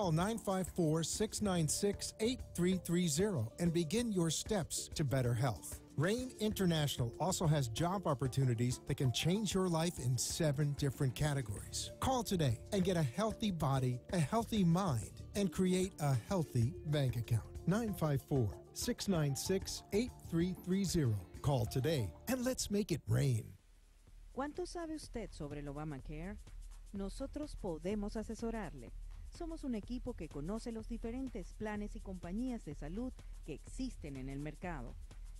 Call 954 696 8330 and begin your steps to better health. RAIN International also has job opportunities that can change your life in seven different categories. Call today and get a healthy body, a healthy mind, and create a healthy bank account. 954 696 8330. Call today and let's make it rain. ¿Cuánto sabe usted sobre el Obamacare? Nosotros podemos asesorarle. Somos un equipo que conoce los diferentes planes y compañías de salud que existen en el mercado.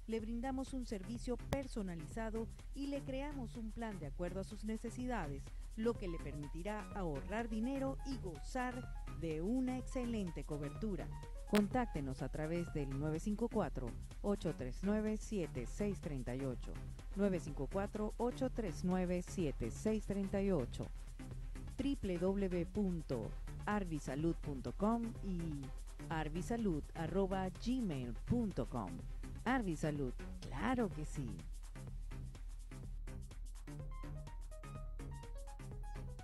Le brindamos un servicio personalizado y le creamos un plan de acuerdo a sus necesidades, lo que le permitirá ahorrar dinero y gozar de una excelente cobertura. Contáctenos a través del 954-839-7638. 954-839-7638 www arbisalud.com y arbisalud.gmail.com. Arbisalud, claro que sí.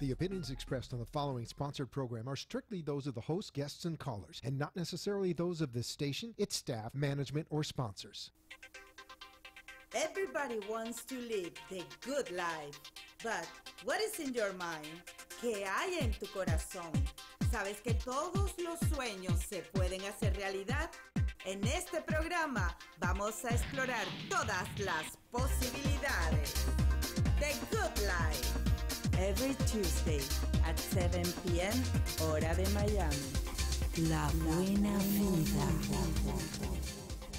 The opinions expressed on the following sponsored program are strictly those of the host, guests, and callers, and not necessarily those of this station, its staff, management, or sponsors. Everybody wants to live the good life, but what is in your mind? ¿Qué hay en tu corazón? ¿Sabes que todos los sueños se pueden hacer realidad? En este programa vamos a explorar todas las posibilidades. de Good Life. Every Tuesday at 7 p.m. hora de Miami. La buena vida.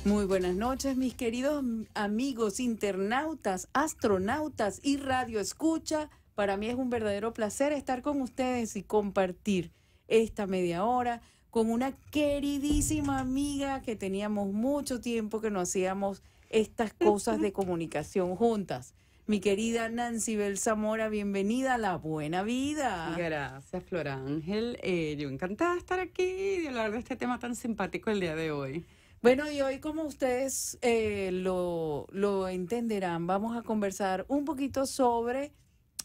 Muy buenas noches, mis queridos amigos, internautas, astronautas y radio escucha. Para mí es un verdadero placer estar con ustedes y compartir esta media hora con una queridísima amiga que teníamos mucho tiempo que no hacíamos estas cosas de comunicación juntas. Mi querida Nancy Bel bienvenida a La Buena Vida. Gracias, Flor Ángel. Eh, yo encantada de estar aquí y de hablar de este tema tan simpático el día de hoy. Bueno, y hoy como ustedes eh, lo, lo entenderán, vamos a conversar un poquito sobre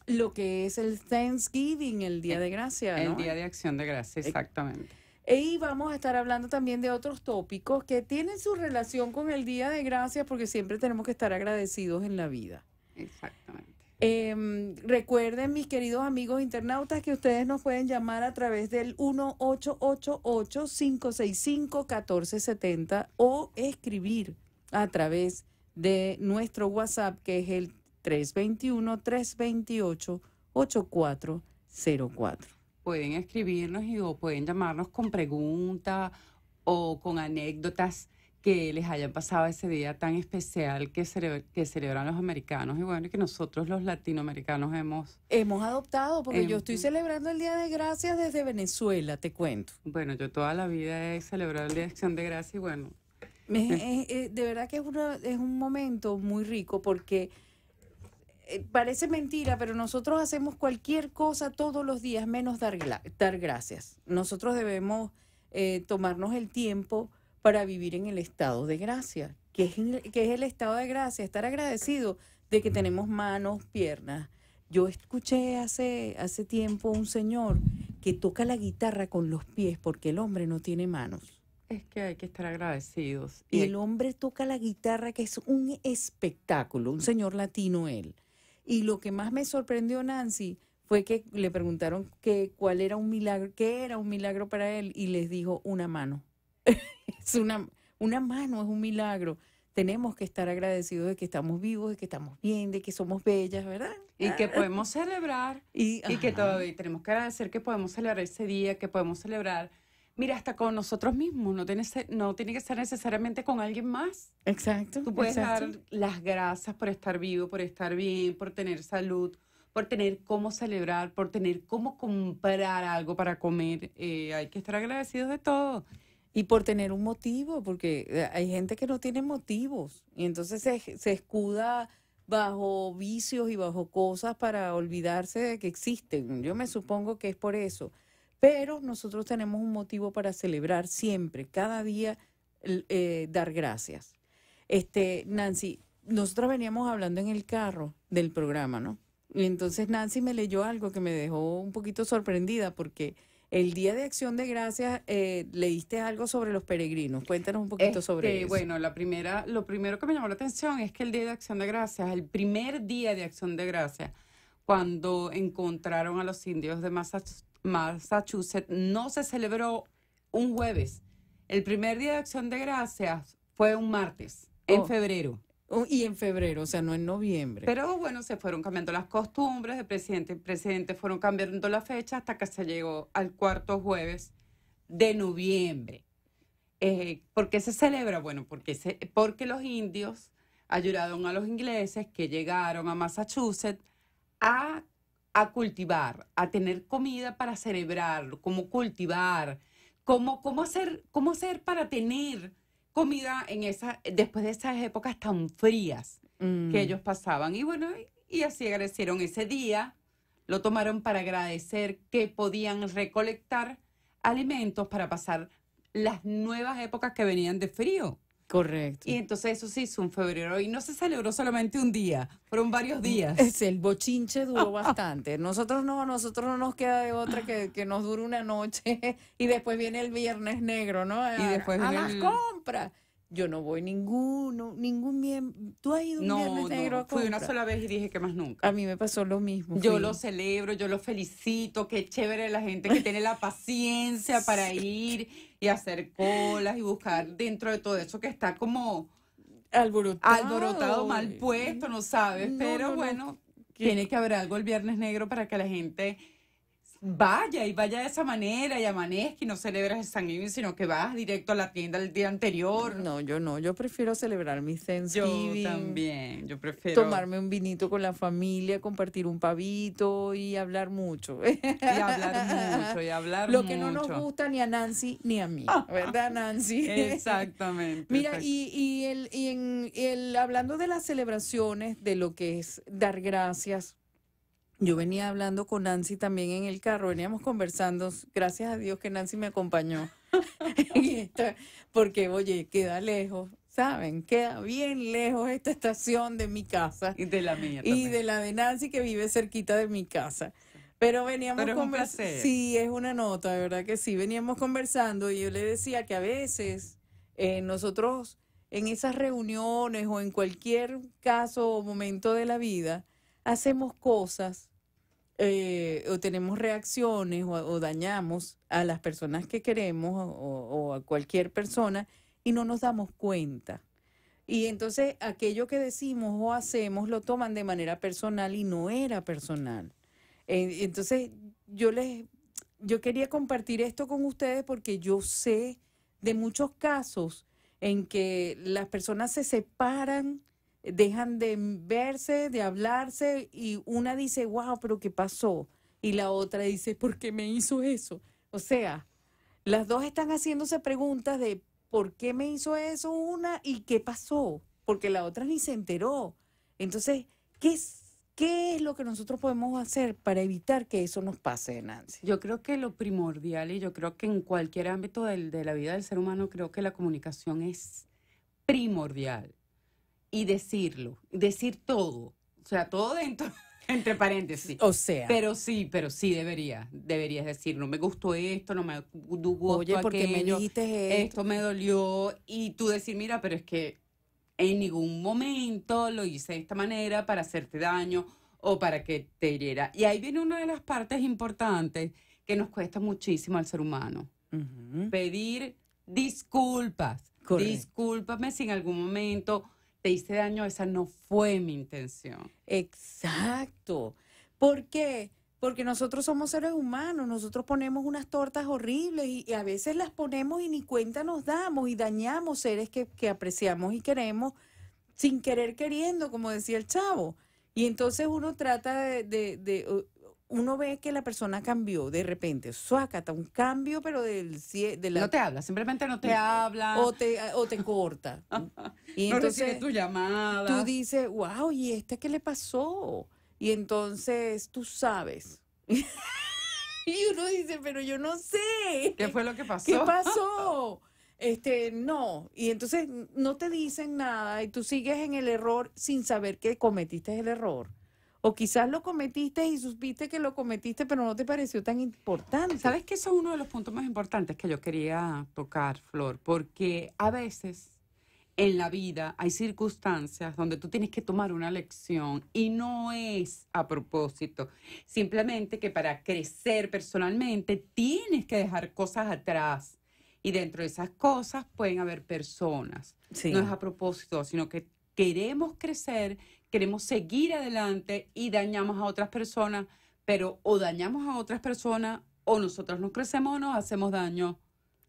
lo que es el Thanksgiving, el Día de Gracia. El, Día de Acción de Gracia, eh, exactamente. E, y vamos a estar hablando también de otros tópicos que tienen su relación con el Día de Gracias, porque siempre tenemos que estar agradecidos en la vida. Exactamente. Em, recuerden, mis queridos amigos internautas, que ustedes nos pueden llamar a través del 1888-565-1470 o escribir a través de nuestro WhatsApp, que es el 321-328-8404. Pueden escribirnos y o pueden llamarnos con preguntas o con anécdotas que les hayan pasado ese día tan especial que, que celebran los americanos y bueno, que nosotros los latinoamericanos hemos... Hemos adoptado, porque yo em, estoy celebrando el Día de Gracias desde Venezuela, te cuento. Bueno, yo toda la vida he celebrado el Día de Acción de Gracias y bueno... Eh. Eh, eh, de verdad que es, es un momento muy rico porque eh, parece mentira, pero nosotros hacemos cualquier cosa todos los días menos dar, gracias. Nosotros debemos eh, tomarnos el tiempo para vivir en el estado de gracia. ¿Qué es, que es el estado de gracia? Estar agradecido de que tenemos manos, piernas. Yo escuché hace, hace tiempo un señor que toca la guitarra con los pies porque el hombre no tiene manos. Es que hay que estar agradecidos. Y el hombre toca la guitarra, que es un espectáculo, un señor latino él. Y lo que más me sorprendió, Nancy, fue que le preguntaron qué cuál era un milagro, qué era un milagro para él, y les dijo una mano. es una, una mano es un milagro. Tenemos que estar agradecidos de que estamos vivos, de que estamos bien, de que somos bellas, ¿verdad? Y que ah. podemos celebrar. Y, y que todavía tenemos que agradecer que podemos celebrar ese día, que podemos celebrar Mira, hasta con nosotros mismos, no tiene, no tiene que ser necesariamente con alguien más. Exacto. Tú puedes dar las gracias por estar vivo, por estar bien, por tener salud, por tener cómo celebrar, por tener cómo comprar algo para comer. Eh, hay que estar agradecidos de todo. Y por tener un motivo, porque eh, hay gente que no tiene motivos y entonces se escuda bajo vicios y bajo cosas para olvidarse de que existen. Yo me supongo que es por eso. Pero nosotros tenemos un motivo para celebrar siempre, cada día eh, dar gracias. Este, Nancy, nosotros veníamos hablando en el carro del programa, ¿no? Y entonces Nancy me leyó algo que me dejó un poquito sorprendida porque el Día de Acción de Gracias eh, leíste algo sobre los peregrinos. Cuéntanos un poquito este, sobre eso. Bueno, la primera, lo primero que me llamó la atención es que el Día de Acción de Gracias, el primer Día de Acción de Gracias, cuando encontraron a los indios de Massachusetts, Massachusetts, no se celebró un jueves. El primer día de acción de gracias fue un martes, en oh. febrero. Oh, y en febrero, o sea, no en noviembre. Pero bueno, se fueron cambiando las costumbres de presidente en presidente, fueron cambiando la fecha hasta que se llegó al cuarto jueves de noviembre. Eh, ¿Por qué se celebra? Bueno, porque, porque los indios ayudaron a los ingleses que llegaron a Massachusetts a a cultivar, a tener comida para celebrar, cómo cultivar, cómo, cómo, hacer, cómo hacer para tener comida en esa, después de esas épocas tan frías que mm. ellos pasaban. Y bueno, y así agradecieron ese día, lo tomaron para agradecer que podían recolectar alimentos para pasar las nuevas épocas que venían de frío. Correcto. Y entonces eso sí hizo un febrero y no se celebró solamente un día, fueron varios mm, días. Es el bochinche duró bastante. Nosotros no, nosotros no nos queda de otra que, nos dure una noche y después viene el viernes negro, ¿no? y después viene las compras. Yo no voy ninguno, ningún miembro. ¿Tú has ido un no, viernes negro no, Fui una sola vez y dije que más nunca. A mí me pasó lo mismo. Yo lo celebro, yo lo felicito. Qué chévere la gente que tiene la paciencia para ir y hacer colas y buscar dentro de todo eso que está como. Alborotado. Alborotado, mal puesto, no sabes. pero bueno, tiene que haber algo el viernes negro para que la gente vaya y vaya de esa manera y amanezca y no celebras el Thanksgiving sino que vas directo a la tienda el día anterior. No, yo no, yo prefiero celebrar mi Thanksgiving. Yo también, yo prefiero. Tomarme un vinito con la familia, compartir un pavito y hablar mucho. Y hablar mucho, y hablar mucho. Lo que no nos gusta ni a Nancy ni a mí, ah. ¿verdad Nancy? Exactamente. Mira, y, en, el, hablando de las celebraciones, de lo que es dar gracias yo venía hablando con Nancy también en el carro, veníamos conversando, gracias a Dios que Nancy me acompañó, porque oye, queda lejos, ¿saben? Queda bien lejos esta estación de mi casa. Y de la mía. También. Y de la de Nancy que vive cerquita de mi casa. Pero veníamos conversando. Sí, es una nota, de verdad que sí, veníamos conversando y yo le decía que a veces eh, nosotros en esas reuniones o en cualquier caso o momento de la vida, hacemos cosas eh, o tenemos reacciones o, dañamos a las personas que queremos o, a cualquier persona y no nos damos cuenta. Y entonces aquello que decimos o hacemos lo toman de manera personal y no era personal. entonces yo les, yo quería compartir esto con ustedes porque yo sé de muchos casos en que las personas se separan dejan de verse, de hablarse y una dice, wow, pero ¿qué pasó? Y la otra dice, ¿por qué me hizo eso? O sea, las dos están haciéndose preguntas de por qué me hizo eso una y qué pasó, porque la otra ni se enteró. Entonces, ¿qué es? ¿Qué es lo que nosotros podemos hacer para evitar que eso nos pase, Nancy? Yo creo que lo primordial, y yo creo que en cualquier ámbito de la vida del ser humano, creo que la comunicación es primordial y decirlo, decir todo, o sea, todo dentro, entre paréntesis. O sea. Pero sí, pero sí debería, deberías decir, no me gustó esto, no me gustó Oye, porque esto. me dolió, y tú decir, mira, pero es que en ningún momento lo hice de esta manera para hacerte daño o para que te hiriera. Y ahí viene una de las partes importantes que nos cuesta muchísimo al ser humano. Pedir disculpas. Discúlpame si en algún momento te hice daño, esa no fue mi intención. Exacto. ¿Por qué? Porque nosotros somos seres humanos, nosotros ponemos unas tortas horribles y, a veces las ponemos y ni cuenta nos damos y dañamos seres que, apreciamos y queremos sin querer queriendo, como decía el chavo. Y entonces uno trata de, uno ve que la persona cambió de repente, suácata, un cambio, pero del... De la, no te habla, simplemente no te mm, habla. O te, eh, o te corta. y no entonces tu llamada. Tú dices, wow, ¿y este qué le pasó? Y entonces tú sabes. y uno dice, pero yo no sé. ¿Qué fue lo que pasó? ¿Qué pasó? este, no. Y entonces no te dicen nada y tú sigues en el error sin saber que cometiste el error. O quizás lo cometiste y supiste que lo cometiste, pero no te pareció tan importante. ¿Sabes que eso es uno de los puntos más importantes que yo quería tocar, Flor? Porque a veces en la vida hay circunstancias donde tú tienes que tomar una lección y no es a propósito. Simplemente que para crecer personalmente tienes que dejar cosas atrás. Y dentro de esas cosas pueden haber personas. No es a propósito, sino que queremos crecer, queremos seguir adelante y dañamos a otras personas, pero o dañamos a otras personas o nosotros nos crecemos o nos hacemos daño.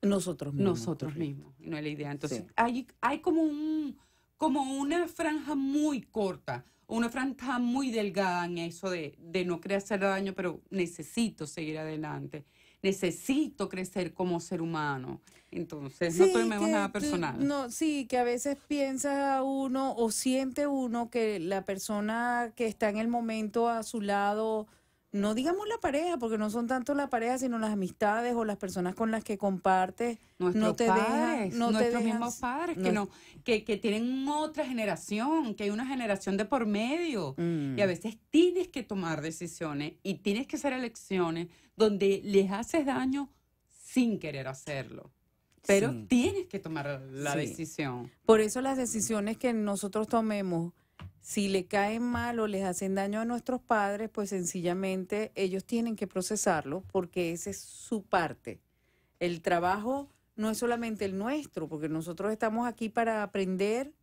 Nosotros mismos. Nosotros mismos, no es la idea. Entonces, hay, como, un, como una franja muy corta, una franja muy delgada en eso de, de no querer hacer daño, pero necesito seguir adelante necesito crecer como ser humano. Entonces, no tomemos nada personal. No, sí, que a veces piensa uno o siente uno que la persona que está en el momento a su lado no digamos la pareja, porque no son tanto la pareja, sino las amistades o las personas con las que compartes. Nuestros no te padres, nuestros mismos padres, que, no, que, tienen otra generación, que hay una generación de por medio. Mm. Y a veces tienes que tomar decisiones y tienes que hacer elecciones donde les haces daño sin querer hacerlo. Pero tienes que tomar la decisión. Por eso las decisiones que nosotros tomemos si le caen mal o les hacen daño a nuestros padres, pues sencillamente ellos tienen que procesarlo porque esa es su parte. El trabajo no es solamente el nuestro, porque nosotros estamos aquí para aprender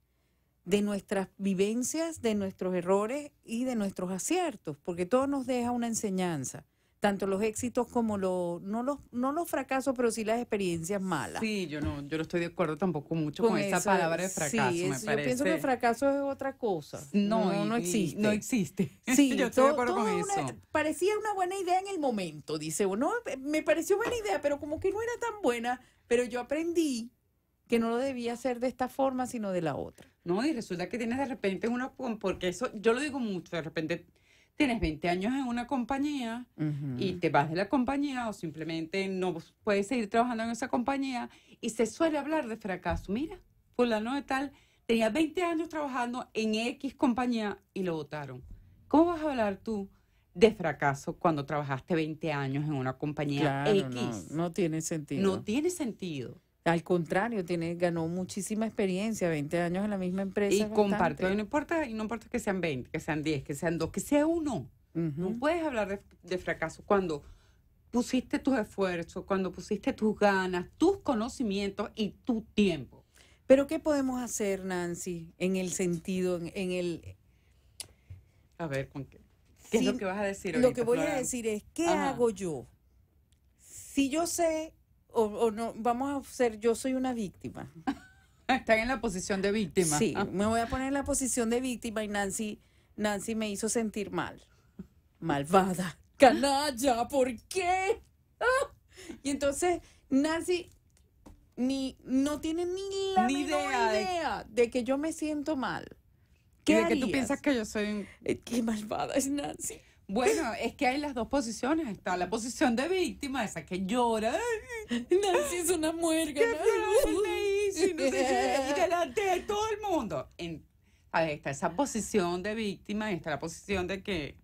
de nuestras vivencias, de nuestros errores y de nuestros aciertos, porque todo nos deja una enseñanza tanto los éxitos como los, no los, no los fracasos, pero sí las experiencias malas. Sí, yo no, yo no estoy de acuerdo tampoco mucho con, esa palabra de fracaso. me yo pienso que el fracaso es otra cosa. No, no, existe. No existe. Sí, yo estoy de acuerdo con eso. parecía una buena idea en el momento, dice uno, me pareció buena idea, pero como que no era tan buena, pero yo aprendí que no lo debía hacer de esta forma, sino de la otra. No, y resulta que tienes de repente una, porque eso, yo lo digo mucho, de repente tienes 20 años en una compañía y te vas de la compañía o simplemente no puedes seguir trabajando en esa compañía y se suele hablar de fracaso. Mira, fulano de tal tenía 20 años trabajando en X compañía y lo votaron. ¿Cómo vas a hablar tú de fracaso cuando trabajaste 20 años en una compañía X? no tiene sentido. No tiene sentido. Al contrario, tiene, ganó muchísima experiencia, 20 años en la misma empresa. Y comparte. no importa, y no importa que sean 20, que sean 10, que sean 2, que sea uno. No puedes hablar de, fracaso cuando pusiste tus esfuerzos, cuando pusiste tus ganas, tus conocimientos y tu tiempo. Pero ¿qué podemos hacer, Nancy, en el sentido, en, el... A ver, ¿con qué? es lo que vas a decir? lo que voy a decir es, ¿qué hago yo? Si yo sé o, no, vamos a ser, yo soy una víctima. Están en la posición de víctima. Sí, ah. me voy a poner en la posición de víctima y Nancy, Nancy me hizo sentir mal. Malvada, canalla, ¿por qué? Ah. Y entonces Nancy ni, no tiene ni la idea, de... que yo me siento mal. ¿Qué de que tú piensas que yo soy... Eh, qué malvada es Nancy. Bueno, es que hay las dos posiciones. Está la posición de víctima, esa que llora. Nancy es una muerga. ¿Qué ¿no? me hizo? Y no sé y delante de todo el mundo. En, a ver, está esa posición de víctima está la posición de que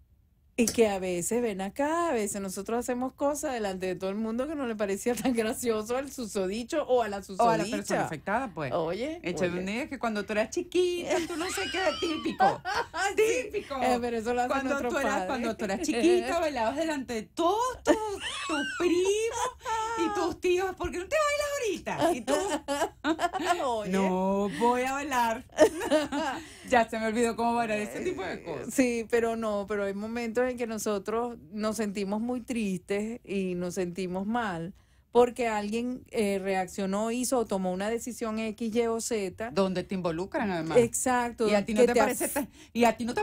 y que a veces ven acá, a veces nosotros hacemos cosas delante de todo el mundo que no le parecía tan gracioso al susodicho o a la susodicha. O a la persona afectada, pues. Oye. échale un día que cuando tú eras chiquita, tú no sé qué, típico. típico. Eh, pero eso lo cuando tú, eras, cuando tú eras chiquita, bailabas delante de todos tus primos y tus tíos. porque no te bailas ahorita? Y tú. No voy a bailar. ya se me olvidó cómo bailar ese tipo de eh, cosas. Sí, pero no, pero hay momentos que nosotros nos sentimos muy tristes y nos sentimos mal porque alguien eh, reaccionó, hizo o tomó una decisión X, Y o Z. Donde te involucran además. Exacto. Y a ti no, te,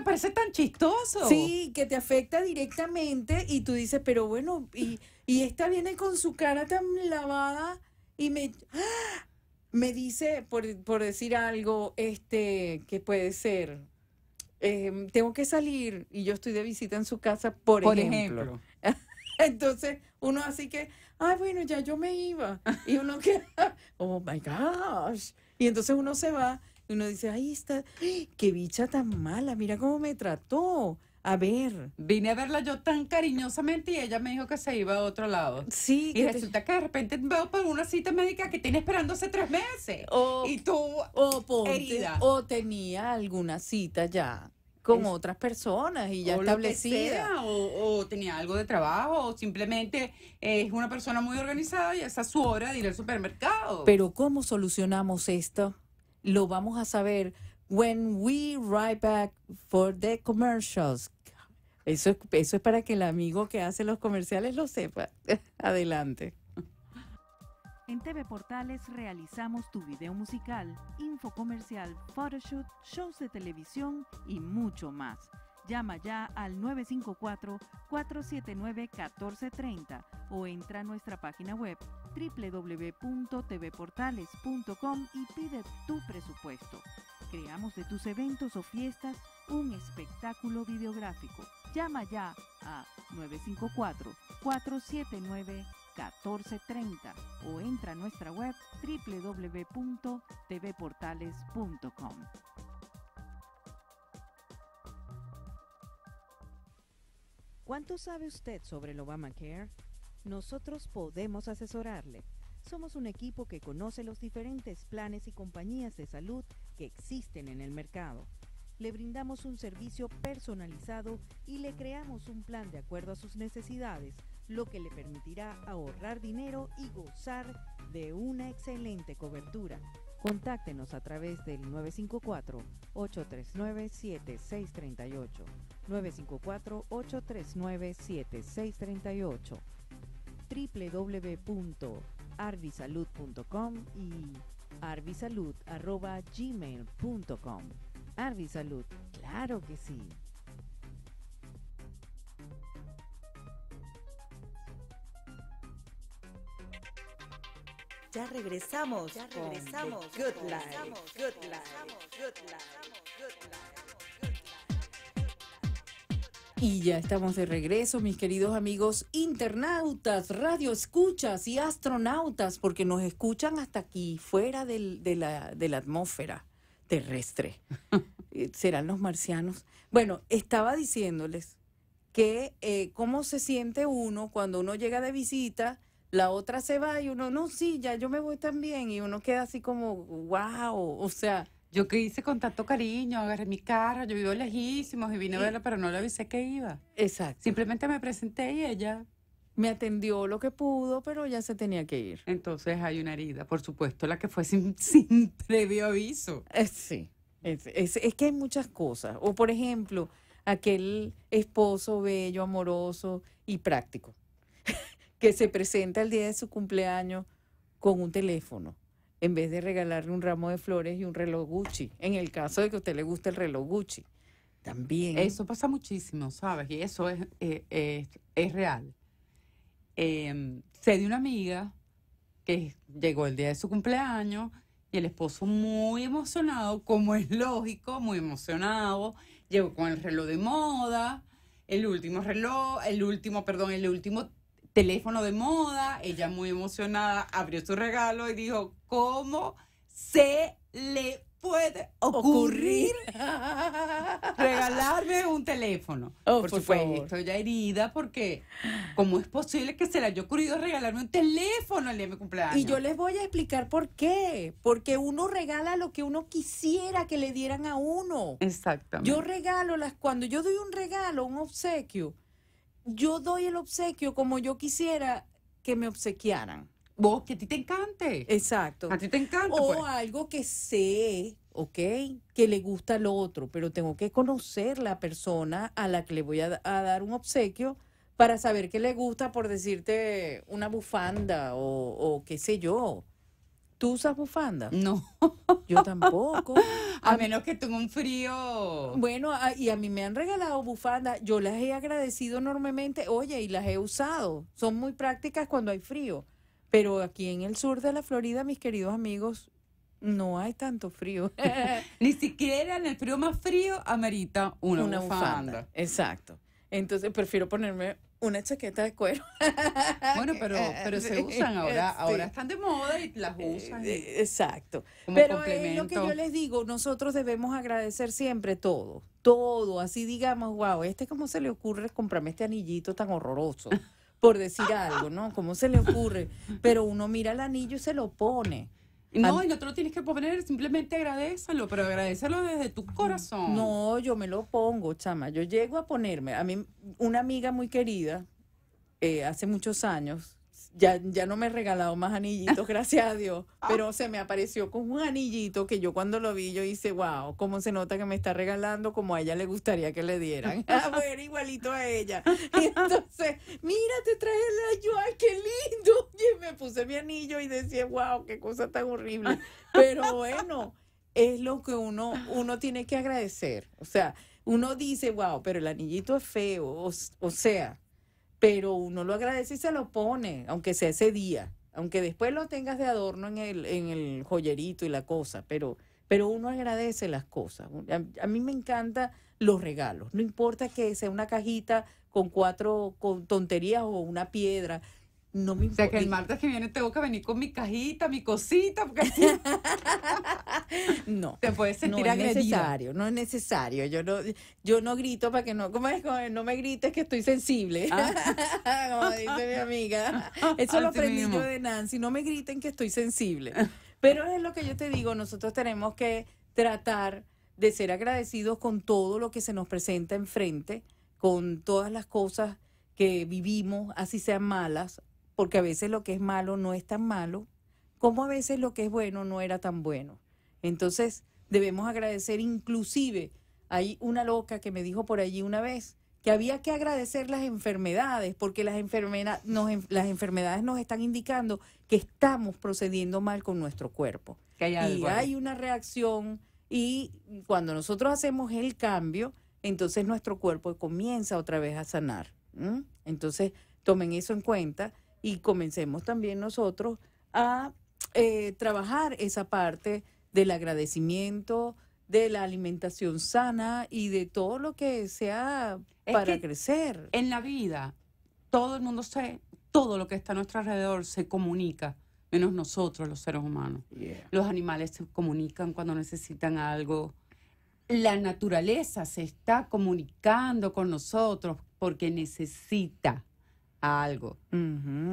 parece tan, chistoso. Sí, que te afecta directamente y tú dices, pero bueno, y, y esta viene con su cara tan lavada y me... ¡ah!, me dice, por, por decir algo, este, que puede ser, Em, tengo que salir y yo estoy de visita en su casa, por, ejemplo. Entonces, uno así que, ay, bueno, ya yo me iba. Y uno que, oh my gosh. Y entonces uno se va y uno dice, ahí está, qué bicha tan mala, mira cómo me trató. A ver. Vine a verla yo tan cariñosamente y ella me dijo que se iba a otro lado. Sí. Y resulta que de repente veo por una cita médica que tiene esperando tres meses. y tú. O, herida. o tenía alguna cita ya como otras personas y ya establecida. o, o, tenía algo de trabajo, o simplemente es una persona muy organizada y esa es su hora de ir al supermercado. Pero ¿cómo solucionamos esto? Lo vamos a saber when we write back for the commercials. Eso, eso es para que el amigo que hace los comerciales lo sepa. Adelante. En TV Portales realizamos tu video musical, info comercial, photoshoot, shows de televisión y mucho más. Llama ya al 954-479-1430 o entra a nuestra página web www.tvportales.com y pide tu presupuesto. Creamos de tus eventos o fiestas un espectáculo videográfico. Llama ya a 954 479 1430 1430 o entra a nuestra web www.tvportales.com. ¿Cuánto sabe usted sobre el Obamacare? Nosotros podemos asesorarle. Somos un equipo que conoce los diferentes planes y compañías de salud que existen en el mercado. Le brindamos un servicio personalizado y le creamos un plan de acuerdo a sus necesidades lo que le permitirá ahorrar dinero y gozar de una excelente cobertura. Contáctenos a través del 954-839-7638. 954-839-7638 www.arbisalud.com y arvisalud.gmail.com. Arbisalud, claro que sí. Ya regresamos, ya regresamos. Con good, life. good Life, Y ya estamos de regreso, mis queridos amigos internautas, radio escuchas y astronautas, porque nos escuchan hasta aquí, fuera de, la, atmósfera terrestre. Eh, Serán los marcianos. Bueno, estaba diciéndoles que eh, cómo se siente uno cuando uno llega de visita la otra se va y uno, no, sí, ya yo me voy también. Y uno queda así como, wow, o sea. Yo que hice con tanto cariño, agarré mi carro, yo vivo lejísimos y vine a verla, pero no le avisé que iba. Exacto. Simplemente me presenté y ella me atendió lo que pudo, pero ya se tenía que ir. Entonces hay una herida, por supuesto, la que fue sin, previo aviso. Eh, sí, es, que hay muchas cosas. O por ejemplo, aquel esposo bello, amoroso y práctico que se presenta el día de su cumpleaños con un teléfono en vez de regalarle un ramo de flores y un reloj Gucci, en el caso de que a usted le guste el reloj Gucci. También. Eso pasa muchísimo, ¿sabes? Y eso es, eh, es, real. Em, sé de una amiga que llegó el día de su cumpleaños y el esposo muy emocionado, como es lógico, muy emocionado, llegó con el reloj de moda, el último reloj, el último, perdón, el último teléfono de moda, ella muy emocionada abrió su regalo y dijo, ¿cómo se le puede ocurrir, regalarme un teléfono? Oh, por, supuesto, ya herida porque ¿cómo es posible que se le haya ocurrido regalarme un teléfono el día de mi cumpleaños? Y yo les voy a explicar por qué, porque uno regala lo que uno quisiera que le dieran a uno. Exactamente. Yo regalo las, cuando yo doy un regalo, un obsequio, yo doy el obsequio como yo quisiera que me obsequiaran. Vos, que a ti te encante. Exacto. A ti te encanta. O pues. algo que sé, ¿ok? Que le gusta al otro, pero tengo que conocer la persona a la que le voy a, dar un obsequio para saber qué le gusta, por decirte, una bufanda o qué sé yo ¿Tú usas bufanda? No. Yo tampoco. a, menos que tenga un frío. Bueno, y a mí me han regalado bufandas. Yo las he agradecido enormemente. Oye, y las he usado. Son muy prácticas cuando hay frío. Pero aquí en el sur de la Florida, mis queridos amigos, no hay tanto frío. Ni siquiera en el frío más frío amerita una, bufanda. Exacto. Entonces prefiero ponerme una chaqueta de cuero. Bueno, pero, eh, pero se usan ahora, este, ahora están de moda y las eh, usan. Exacto. Pero es eh, lo que yo les digo, nosotros debemos agradecer siempre todo, todo, así digamos, wow, este cómo se le ocurre comprarme este anillito tan horroroso, por decir algo, ¿no? ¿Cómo se le ocurre? Pero uno mira el anillo y se lo pone. No, y no te lo tienes que poner, simplemente agradecelo, pero agradecelo desde tu corazón. No, yo me lo pongo, chama. Yo llego a ponerme. A mí, una amiga muy querida, eh, hace muchos años, ya, ya no me he regalado más anillitos, gracias a Dios, ah. pero se me apareció con un anillito que yo cuando lo vi yo hice, wow, cómo se nota que me está regalando como a ella le gustaría que le dieran. A ver, ah, igualito a ella. Y entonces, mira, te trae la ay, qué lindo. Y me puse mi anillo y decía, wow, qué cosa tan horrible. Pero bueno, es lo que uno, uno tiene que agradecer. O sea, uno dice, wow, pero el anillito es feo, o sea, pero uno lo agradece y se lo pone, aunque sea ese día, aunque después lo tengas de adorno en el, en el joyerito y la cosa, pero, pero uno agradece las cosas. A, mí me encantan los regalos, no importa que sea una cajita con cuatro con tonterías o una piedra, no me importa. O sea, que el martes que viene tengo que venir con mi cajita, mi cosita, porque no. Te puedes sentir es necesario, no es necesario. Yo no, yo no grito para que no, ¿cómo es? No me grites que estoy sensible. Ah. Como dice mi amiga. Eso lo aprendí yo de Nancy. No me griten que estoy sensible. Pero es lo que yo te digo, nosotros tenemos que tratar de ser agradecidos con todo lo que se nos presenta enfrente, con todas las cosas que vivimos, así sean malas, porque a veces lo que es malo no es tan malo, como a veces lo que es bueno no era tan bueno. Entonces debemos agradecer inclusive, hay una loca que me dijo por allí una vez, que había que agradecer las enfermedades, porque las, las enfermedades nos están indicando que estamos procediendo mal con nuestro cuerpo. y hay una reacción y cuando nosotros hacemos el cambio, entonces nuestro cuerpo comienza otra vez a sanar. Entonces, tomen eso en cuenta y comencemos también nosotros a eh, trabajar esa parte del agradecimiento, de la alimentación sana y de todo lo que sea para crecer. En la vida, todo el mundo se, todo lo que está a nuestro alrededor se comunica, menos nosotros los seres humanos. Los animales se comunican cuando necesitan algo. La naturaleza se está comunicando con nosotros porque necesita algo.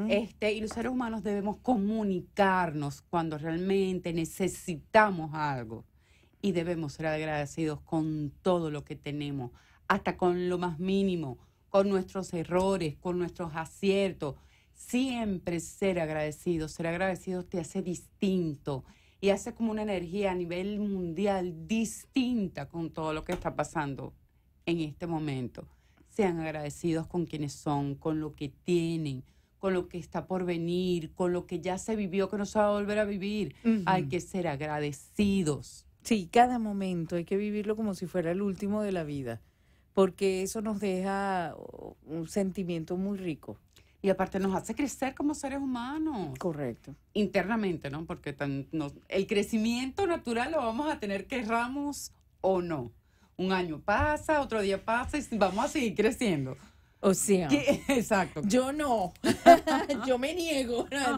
este, y los seres humanos debemos comunicarnos cuando realmente necesitamos algo. Y debemos ser agradecidos con todo lo que tenemos, hasta con lo más mínimo, con nuestros errores, con nuestros aciertos. Siempre ser agradecido, Ser agradecido te hace distinto y hace como una energía a nivel mundial distinta con todo lo que está pasando en este momento sean agradecidos con quienes son, con lo que tienen, con lo que está por venir, con lo que ya se vivió, que no se va a volver a vivir. Hay que ser agradecidos. Sí, cada momento hay que vivirlo como si fuera el último de la vida, porque eso nos deja un sentimiento muy rico. Y aparte nos hace crecer como seres humanos. Correcto. Internamente, ¿no? Porque el crecimiento natural lo vamos a tener querramos o no un año pasa, otro día pasa y vamos a seguir creciendo. O sea, exacto. Yo no, yo me niego, ah.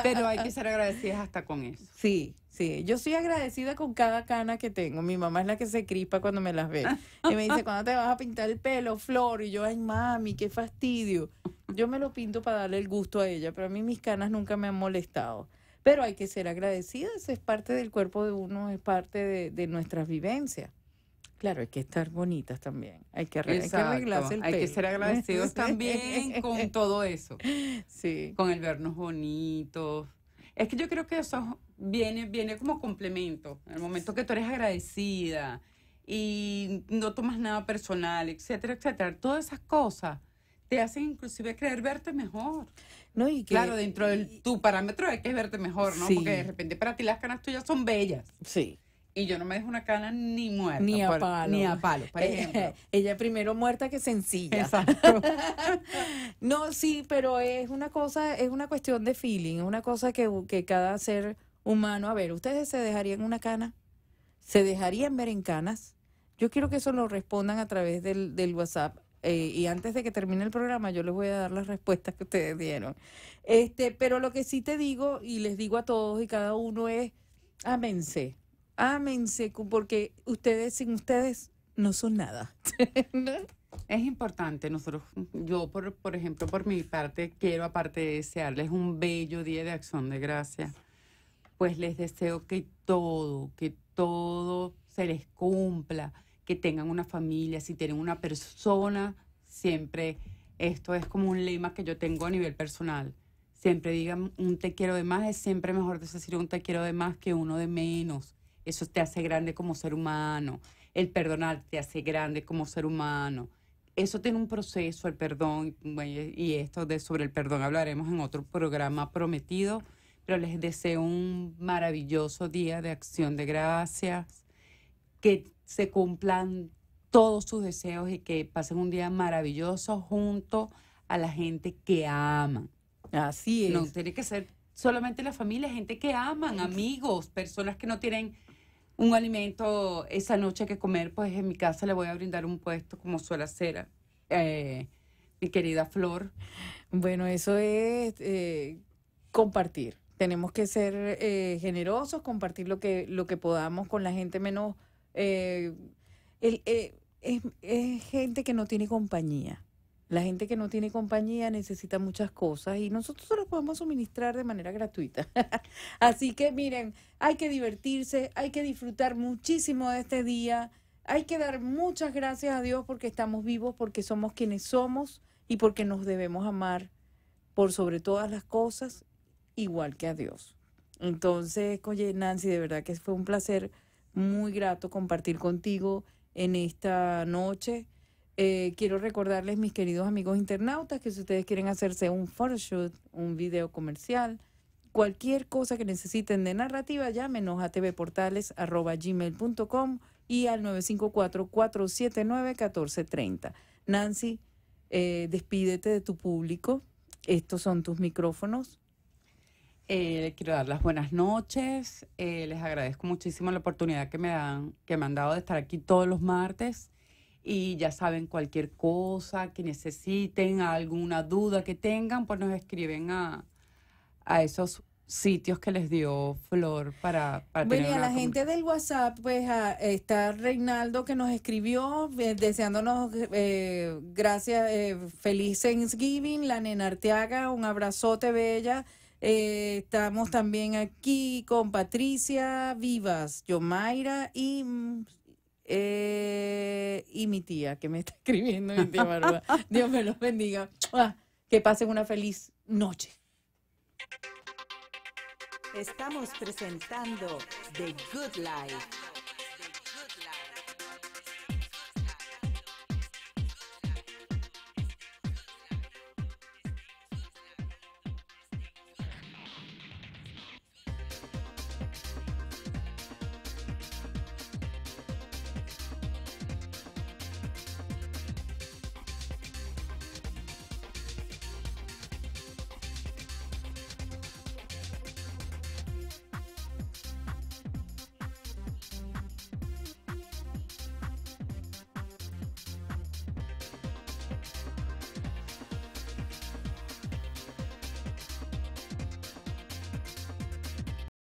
Pero hay que ser agradecidas hasta con eso. Sí, sí. Yo soy agradecida con cada cana que tengo. Mi mamá es la que se crispa cuando me las ve. Y me dice, ¿cuándo te vas a pintar el pelo, Flor? Y yo, ay, mami, qué fastidio. Yo me lo pinto para darle el gusto a ella, pero a mí mis canas nunca me han molestado. Pero hay que ser agradecidas, es parte del cuerpo de uno, es parte de nuestras vivencias. Claro, hay que estar bonitas también. Hay que, arreglarse Hay que ser agradecidos también con todo eso. Sí. Con el vernos bonitos. Es que yo creo que eso viene, viene como complemento. En el momento que tú eres agradecida y no tomas nada personal, etcétera, etcétera. Todas esas cosas te hacen inclusive creer verte mejor. No, y claro, dentro de tu parámetro hay que verte mejor, ¿no? Porque de repente para ti las caras tuyas son bellas. Sí. Y yo no me dejo una cana ni muerta. Ni a palo. Ni a por eh, Ella primero muerta que sencilla. Exacto. no, sí, pero es una cosa, es una cuestión de feeling, es una cosa que, cada ser humano, a ver, ¿ustedes se dejarían una cana? ¿Se dejarían ver en canas? Yo quiero que eso lo respondan a través del, WhatsApp. Eh, y antes de que termine el programa, yo les voy a dar las respuestas que ustedes dieron. Este, pero lo que sí te digo, y les digo a todos y cada uno es, ámense Seco, porque ustedes sin ustedes no son nada. Es importante, nosotros, yo por, por ejemplo, por mi parte, quiero aparte de desearles un bello día de acción de gracias, pues les deseo que todo, que todo se les cumpla, que tengan una familia, si tienen una persona, siempre, esto es como un lema que yo tengo a nivel personal, siempre digan un te quiero de más, es siempre mejor decir un te quiero de más que uno de menos, eso te hace grande como ser humano. El perdonar te hace grande como ser humano. Eso tiene un proceso, el perdón, y esto de sobre el perdón hablaremos en otro programa prometido, pero les deseo un maravilloso día de acción de gracias, que se cumplan todos sus deseos y que pasen un día maravilloso junto a la gente que aman. Así es. No tiene que ser solamente la familia, gente que aman, amigos, personas que no tienen un alimento esa noche que comer, pues en mi casa le voy a brindar un puesto como suele hacer eh, mi querida Flor. Bueno, eso es eh, compartir. Tenemos que ser eh, generosos, compartir lo que, lo que podamos con la gente menos... es, es gente que no tiene compañía. La gente que no tiene compañía necesita muchas cosas y nosotros se las podemos suministrar de manera gratuita. Así que miren, hay que divertirse, hay que disfrutar muchísimo de este día, hay que dar muchas gracias a Dios porque estamos vivos, porque somos quienes somos y porque nos debemos amar por sobre todas las cosas, igual que a Dios. Entonces, oye, Nancy, de verdad que fue un placer muy grato compartir contigo en esta noche eh, quiero recordarles, mis queridos amigos internautas, que si ustedes quieren hacerse un photoshoot, un video comercial, cualquier cosa que necesiten de narrativa, llámenos a tvportales.gmail.com y al 954-479-1430. Nancy, eh, despídete de tu público. Estos son tus micrófonos. Eh, quiero dar las buenas noches. les agradezco muchísimo la oportunidad que me, dan, que me han dado de estar aquí todos los martes y ya saben cualquier cosa que necesiten, alguna duda que tengan, pues nos escriben a, a esos sitios que les dio Flor para... para bueno, y a la gente del WhatsApp, pues a, está Reinaldo que nos escribió eh, deseándonos eh, gracias, eh, feliz Thanksgiving, la nena Arteaga, un abrazote bella. Eh, estamos también aquí con Patricia Vivas, Yomaira y mm, eh, y mi tía que me está escribiendo, mi tía barba. Dios me los bendiga. Ah, que pasen una feliz noche. Estamos presentando The Good Life.